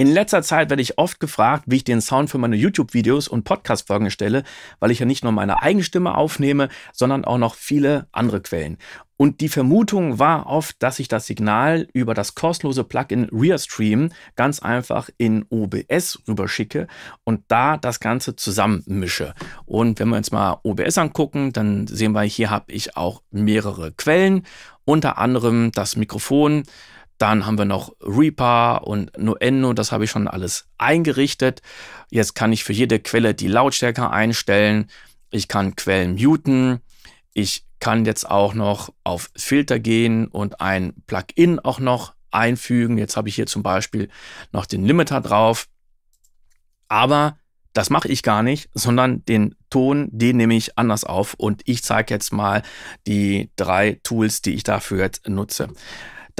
In letzter Zeit werde ich oft gefragt, wie ich den Sound für meine YouTube-Videos und Podcast-Folgen stelle, weil ich ja nicht nur meine eigene Stimme aufnehme, sondern auch noch viele andere Quellen. Und die Vermutung war oft, dass ich das Signal über das kostenlose Plugin RearStream ganz einfach in OBS rüberschicke und da das Ganze zusammenmische. Und wenn wir uns mal OBS angucken, dann sehen wir, hier habe ich auch mehrere Quellen, unter anderem das Mikrofon, dann haben wir noch Reaper und Nuendo, das habe ich schon alles eingerichtet. Jetzt kann ich für jede Quelle die Lautstärke einstellen. Ich kann Quellen muten. Ich kann jetzt auch noch auf Filter gehen und ein Plugin auch noch einfügen. Jetzt habe ich hier zum Beispiel noch den Limiter drauf. Aber das mache ich gar nicht, sondern den Ton, den nehme ich anders auf. Und ich zeige jetzt mal die drei Tools, die ich dafür jetzt nutze.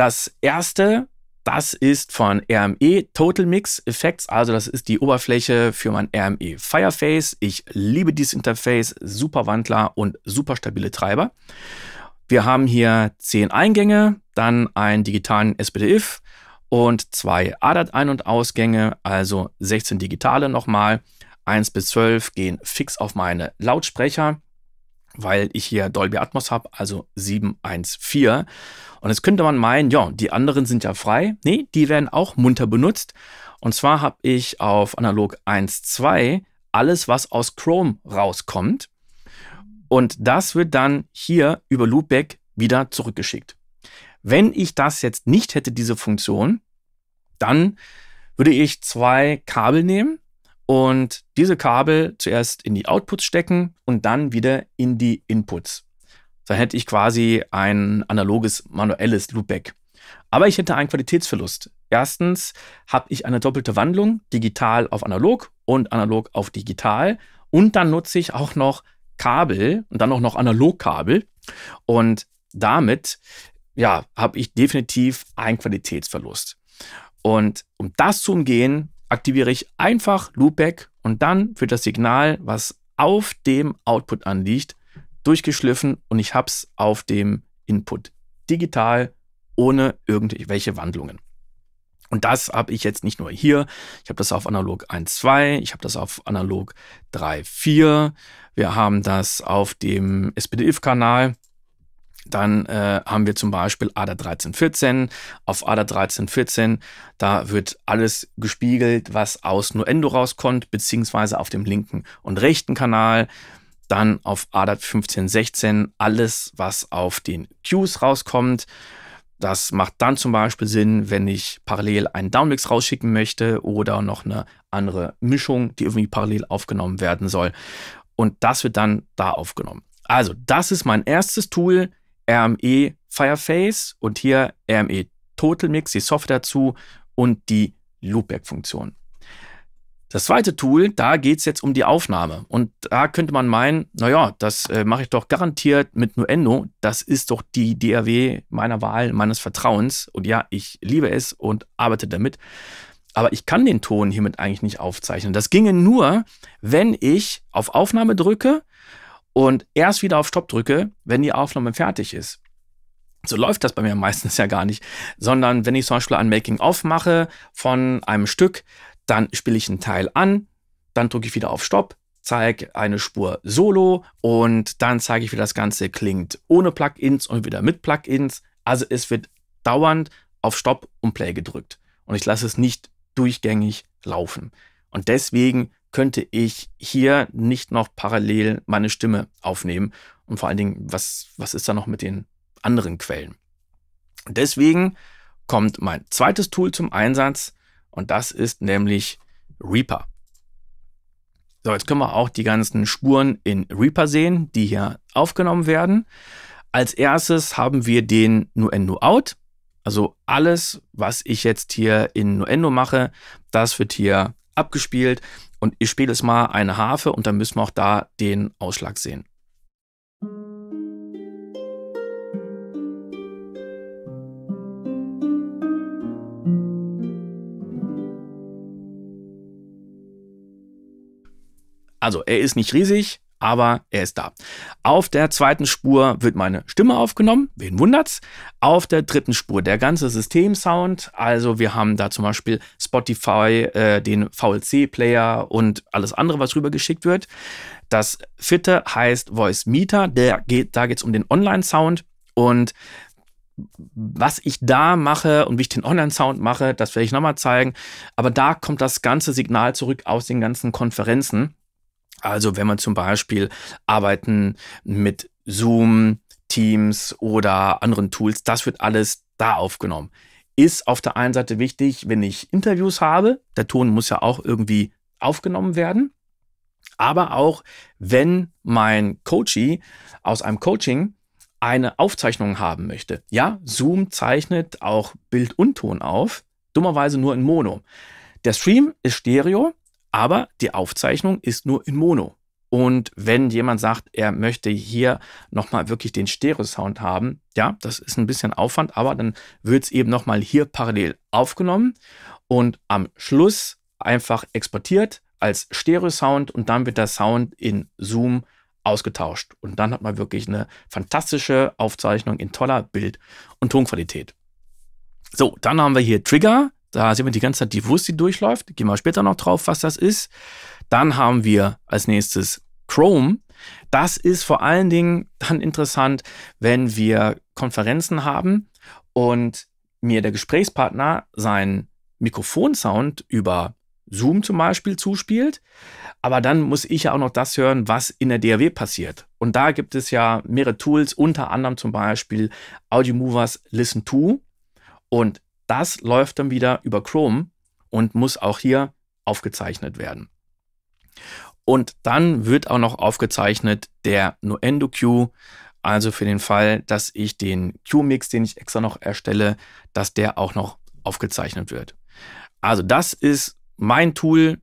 Das erste, das ist von RME Total Mix Effects, also das ist die Oberfläche für mein RME Fireface. Ich liebe dieses Interface, super Wandler und super stabile Treiber. Wir haben hier zehn Eingänge, dann einen digitalen SPDIF und zwei ADAT-Ein- und Ausgänge, also 16 digitale nochmal. 1 bis 12 gehen fix auf meine Lautsprecher weil ich hier Dolby Atmos habe, also 714. Und jetzt könnte man meinen, ja, die anderen sind ja frei. Nee, die werden auch munter benutzt. Und zwar habe ich auf Analog 1.2 alles, was aus Chrome rauskommt. Und das wird dann hier über Loopback wieder zurückgeschickt. Wenn ich das jetzt nicht hätte, diese Funktion, dann würde ich zwei Kabel nehmen und diese Kabel zuerst in die Outputs stecken und dann wieder in die Inputs. Dann hätte ich quasi ein analoges manuelles Loopback. Aber ich hätte einen Qualitätsverlust. Erstens habe ich eine doppelte Wandlung, digital auf analog und analog auf digital. Und dann nutze ich auch noch Kabel und dann auch noch Analogkabel. Und damit ja, habe ich definitiv einen Qualitätsverlust. Und um das zu umgehen, aktiviere ich einfach Loopback und dann wird das Signal, was auf dem Output anliegt, durchgeschliffen und ich habe es auf dem Input. Digital, ohne irgendwelche Wandlungen. Und das habe ich jetzt nicht nur hier, ich habe das auf analog 1, 2. ich habe das auf analog 3, 4. wir haben das auf dem SPDIF-Kanal, dann äh, haben wir zum Beispiel ADA 1314. Auf ADA 1314, da wird alles gespiegelt, was aus Nuendo rauskommt, beziehungsweise auf dem linken und rechten Kanal. Dann auf ADA 1516 alles, was auf den Cues rauskommt. Das macht dann zum Beispiel Sinn, wenn ich parallel einen Downmix rausschicken möchte oder noch eine andere Mischung, die irgendwie parallel aufgenommen werden soll. Und das wird dann da aufgenommen. Also, das ist mein erstes Tool, RME Fireface und hier RME Total Mix, die Software dazu und die Loopback-Funktion. Das zweite Tool, da geht es jetzt um die Aufnahme. Und da könnte man meinen, naja, das äh, mache ich doch garantiert mit Nuendo. Das ist doch die DAW meiner Wahl, meines Vertrauens. Und ja, ich liebe es und arbeite damit. Aber ich kann den Ton hiermit eigentlich nicht aufzeichnen. Das ginge nur, wenn ich auf Aufnahme drücke und erst wieder auf Stopp drücke, wenn die Aufnahme fertig ist. So läuft das bei mir meistens ja gar nicht, sondern wenn ich zum Beispiel ein Making-of mache von einem Stück, dann spiele ich einen Teil an, dann drücke ich wieder auf Stopp, zeige eine Spur solo und dann zeige ich, wie das Ganze klingt ohne Plugins und wieder mit Plugins. Also es wird dauernd auf Stopp und Play gedrückt und ich lasse es nicht durchgängig laufen. Und deswegen könnte ich hier nicht noch parallel meine Stimme aufnehmen? Und vor allen Dingen, was, was ist da noch mit den anderen Quellen? Deswegen kommt mein zweites Tool zum Einsatz und das ist nämlich Reaper. So, jetzt können wir auch die ganzen Spuren in Reaper sehen, die hier aufgenommen werden. Als erstes haben wir den Nuendo Out. Also alles, was ich jetzt hier in Nuendo mache, das wird hier abgespielt. Und ich spiele jetzt mal eine Harfe und dann müssen wir auch da den Ausschlag sehen. Also, er ist nicht riesig, aber er ist da. Auf der zweiten Spur wird meine Stimme aufgenommen, wen wundert's? Auf der dritten Spur der ganze Systemsound, also wir haben da zum Beispiel Spotify, äh, den VLC-Player und alles andere, was rübergeschickt wird. Das vierte heißt Voice Meter, der geht, da geht's um den Online-Sound und was ich da mache und wie ich den Online-Sound mache, das werde ich nochmal zeigen. Aber da kommt das ganze Signal zurück aus den ganzen Konferenzen. Also wenn man zum Beispiel Arbeiten mit Zoom, Teams oder anderen Tools, das wird alles da aufgenommen. Ist auf der einen Seite wichtig, wenn ich Interviews habe, der Ton muss ja auch irgendwie aufgenommen werden, aber auch wenn mein Coachee aus einem Coaching eine Aufzeichnung haben möchte. Ja, Zoom zeichnet auch Bild und Ton auf, dummerweise nur in Mono. Der Stream ist Stereo, aber die Aufzeichnung ist nur in Mono. Und wenn jemand sagt, er möchte hier nochmal wirklich den Stereo-Sound haben, ja, das ist ein bisschen Aufwand, aber dann wird es eben nochmal hier parallel aufgenommen und am Schluss einfach exportiert als Stereo-Sound und dann wird der Sound in Zoom ausgetauscht. Und dann hat man wirklich eine fantastische Aufzeichnung in toller Bild- und Tonqualität. So, dann haben wir hier Trigger, da sieht man die ganze Zeit die Wurst, die durchläuft. Gehen wir später noch drauf, was das ist. Dann haben wir als nächstes Chrome. Das ist vor allen Dingen dann interessant, wenn wir Konferenzen haben und mir der Gesprächspartner seinen Mikrofonsound über Zoom zum Beispiel zuspielt. Aber dann muss ich ja auch noch das hören, was in der DAW passiert. Und da gibt es ja mehrere Tools, unter anderem zum Beispiel Audio Movers Listen To. Und das läuft dann wieder über Chrome und muss auch hier aufgezeichnet werden. Und dann wird auch noch aufgezeichnet der Nuendo Queue, also für den Fall, dass ich den Q-Mix, den ich extra noch erstelle, dass der auch noch aufgezeichnet wird. Also das ist mein Tool,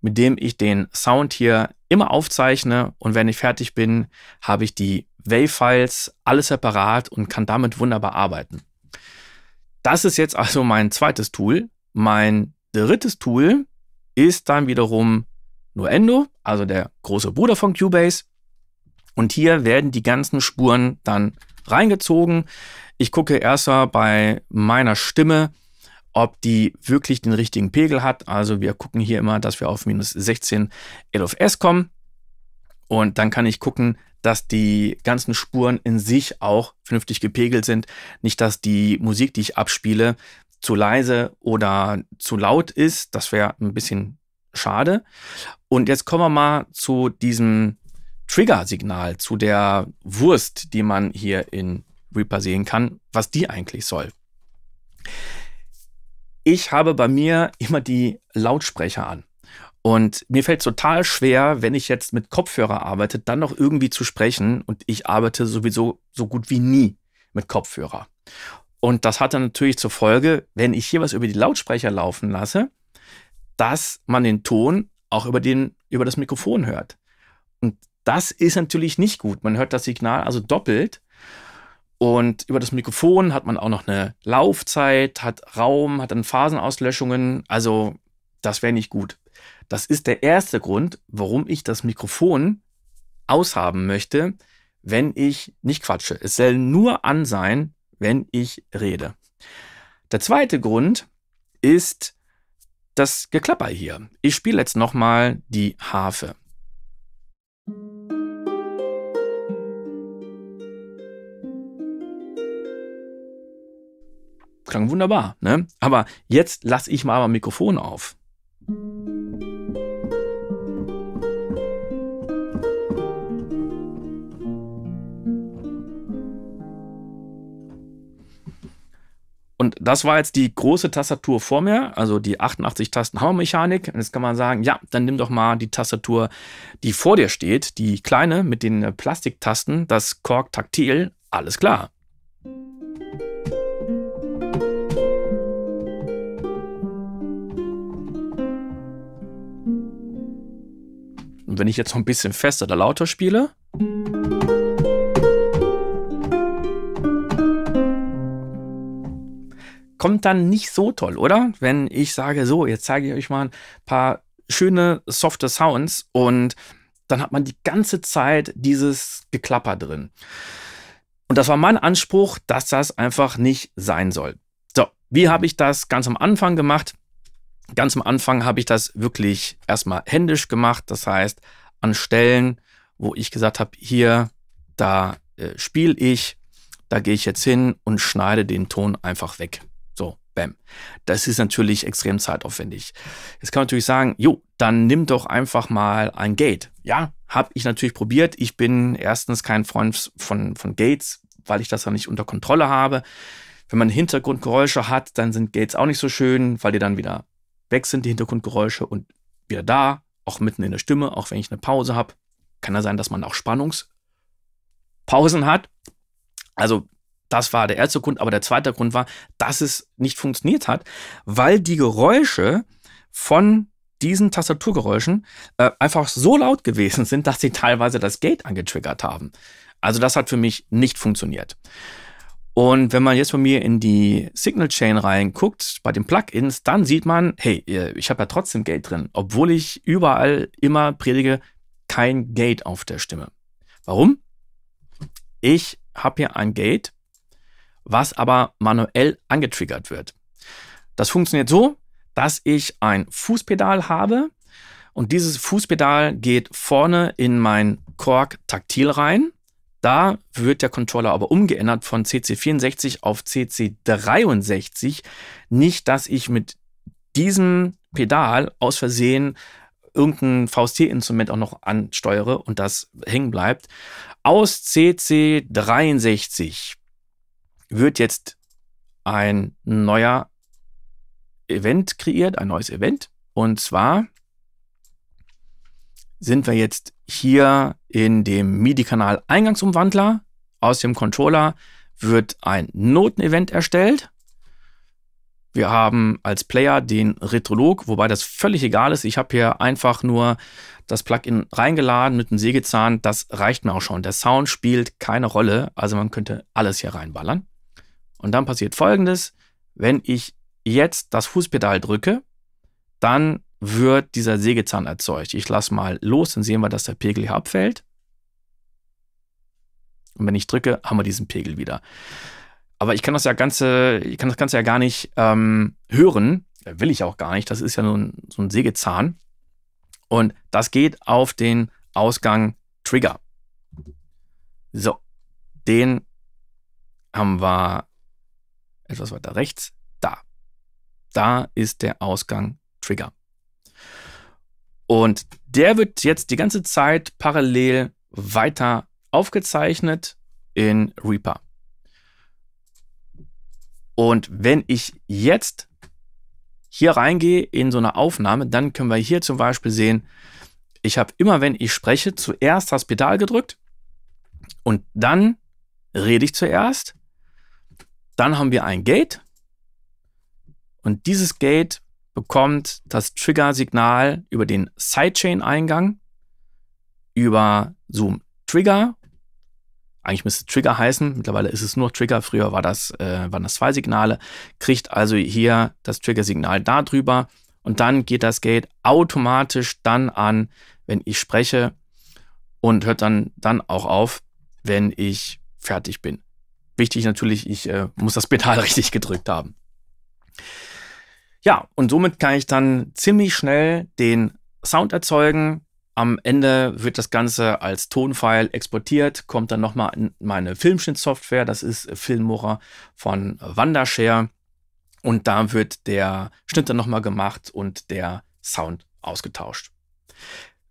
mit dem ich den Sound hier immer aufzeichne und wenn ich fertig bin, habe ich die Wave-Files alles separat und kann damit wunderbar arbeiten. Das ist jetzt also mein zweites Tool. Mein drittes Tool ist dann wiederum Nuendo, also der große Bruder von Cubase. Und hier werden die ganzen Spuren dann reingezogen. Ich gucke erstmal bei meiner Stimme, ob die wirklich den richtigen Pegel hat. Also wir gucken hier immer, dass wir auf minus 16 LFS kommen. Und dann kann ich gucken, dass die ganzen Spuren in sich auch vernünftig gepegelt sind. Nicht, dass die Musik, die ich abspiele, zu leise oder zu laut ist. Das wäre ein bisschen schade. Und jetzt kommen wir mal zu diesem Trigger-Signal, zu der Wurst, die man hier in Reaper sehen kann, was die eigentlich soll. Ich habe bei mir immer die Lautsprecher an. Und mir fällt es total schwer, wenn ich jetzt mit Kopfhörer arbeite, dann noch irgendwie zu sprechen. Und ich arbeite sowieso so gut wie nie mit Kopfhörer. Und das hat dann natürlich zur Folge, wenn ich hier was über die Lautsprecher laufen lasse, dass man den Ton auch über, den, über das Mikrofon hört. Und das ist natürlich nicht gut. Man hört das Signal also doppelt. Und über das Mikrofon hat man auch noch eine Laufzeit, hat Raum, hat dann Phasenauslöschungen. Also das wäre nicht gut. Das ist der erste Grund, warum ich das Mikrofon aushaben möchte, wenn ich nicht quatsche. Es soll nur an sein, wenn ich rede. Der zweite Grund ist das Geklapper hier. Ich spiele jetzt nochmal die Harfe. Klang wunderbar, ne? Aber jetzt lasse ich mal mein Mikrofon auf. das war jetzt die große Tastatur vor mir, also die 88 Tasten Hammermechanik. Und jetzt kann man sagen, ja, dann nimm doch mal die Tastatur, die vor dir steht, die kleine mit den äh, Plastiktasten, das Kork taktil, alles klar. Und wenn ich jetzt noch ein bisschen fester oder lauter spiele, kommt dann nicht so toll, oder? Wenn ich sage, so, jetzt zeige ich euch mal ein paar schöne, softe Sounds und dann hat man die ganze Zeit dieses Geklapper drin. Und das war mein Anspruch, dass das einfach nicht sein soll. So, wie habe ich das ganz am Anfang gemacht? Ganz am Anfang habe ich das wirklich erstmal händisch gemacht. Das heißt, an Stellen, wo ich gesagt habe, hier, da äh, spiele ich, da gehe ich jetzt hin und schneide den Ton einfach weg. So, bam. Das ist natürlich extrem zeitaufwendig. Jetzt kann man natürlich sagen, jo, dann nimm doch einfach mal ein Gate. Ja, habe ich natürlich probiert. Ich bin erstens kein Freund von, von Gates, weil ich das ja nicht unter Kontrolle habe. Wenn man Hintergrundgeräusche hat, dann sind Gates auch nicht so schön, weil die dann wieder weg sind, die Hintergrundgeräusche und wieder da, auch mitten in der Stimme, auch wenn ich eine Pause habe. Kann ja sein, dass man auch Spannungspausen hat. Also das war der erste Grund, aber der zweite Grund war, dass es nicht funktioniert hat, weil die Geräusche von diesen Tastaturgeräuschen äh, einfach so laut gewesen sind, dass sie teilweise das Gate angetriggert haben. Also das hat für mich nicht funktioniert. Und wenn man jetzt von mir in die Signal Chain reinguckt, bei den Plugins, dann sieht man, hey, ich habe ja trotzdem Gate drin, obwohl ich überall immer predige, kein Gate auf der Stimme. Warum? Ich habe hier ein Gate, was aber manuell angetriggert wird. Das funktioniert so, dass ich ein Fußpedal habe und dieses Fußpedal geht vorne in mein Korg taktil rein. Da wird der Controller aber umgeändert von CC64 auf CC63. Nicht, dass ich mit diesem Pedal aus Versehen irgendein VST-Instrument auch noch ansteuere und das hängen bleibt. Aus CC63 wird jetzt ein neuer Event kreiert, ein neues Event. Und zwar sind wir jetzt hier in dem MIDI-Kanal Eingangsumwandler. Aus dem Controller wird ein Noten-Event erstellt. Wir haben als Player den Retrolog, wobei das völlig egal ist. Ich habe hier einfach nur das Plugin reingeladen mit einem Sägezahn. Das reicht mir auch schon. Der Sound spielt keine Rolle. Also man könnte alles hier reinballern. Und dann passiert Folgendes, wenn ich jetzt das Fußpedal drücke, dann wird dieser Sägezahn erzeugt. Ich lasse mal los, dann sehen wir, dass der Pegel hier abfällt. Und wenn ich drücke, haben wir diesen Pegel wieder. Aber ich kann das ja Ganze, ich kann das Ganze ja gar nicht ähm, hören. Will ich auch gar nicht. Das ist ja nur ein, so ein Sägezahn. Und das geht auf den Ausgang Trigger. So, den haben wir etwas weiter rechts, da. Da ist der Ausgang Trigger. Und der wird jetzt die ganze Zeit parallel weiter aufgezeichnet in Reaper. Und wenn ich jetzt hier reingehe in so eine Aufnahme, dann können wir hier zum Beispiel sehen, ich habe immer, wenn ich spreche, zuerst das Pedal gedrückt und dann rede ich zuerst dann haben wir ein Gate und dieses Gate bekommt das Trigger-Signal über den Sidechain-Eingang, über Zoom Trigger. Eigentlich müsste Trigger heißen, mittlerweile ist es nur Trigger, früher war das, äh, waren das zwei Signale, kriegt also hier das Trigger-Signal darüber und dann geht das Gate automatisch dann an, wenn ich spreche und hört dann, dann auch auf, wenn ich fertig bin. Wichtig natürlich, ich äh, muss das Pedal richtig gedrückt haben. Ja, und somit kann ich dann ziemlich schnell den Sound erzeugen. Am Ende wird das Ganze als Tonfile exportiert, kommt dann nochmal in meine Filmschnittsoftware, das ist Filmora von Wandershare. Und da wird der Schnitt dann nochmal gemacht und der Sound ausgetauscht.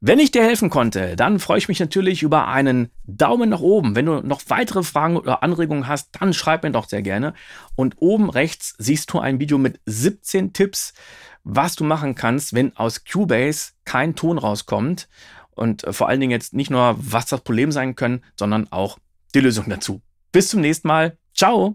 Wenn ich dir helfen konnte, dann freue ich mich natürlich über einen Daumen nach oben. Wenn du noch weitere Fragen oder Anregungen hast, dann schreib mir doch sehr gerne. Und oben rechts siehst du ein Video mit 17 Tipps, was du machen kannst, wenn aus Cubase kein Ton rauskommt. Und äh, vor allen Dingen jetzt nicht nur, was das Problem sein können, sondern auch die Lösung dazu. Bis zum nächsten Mal. Ciao!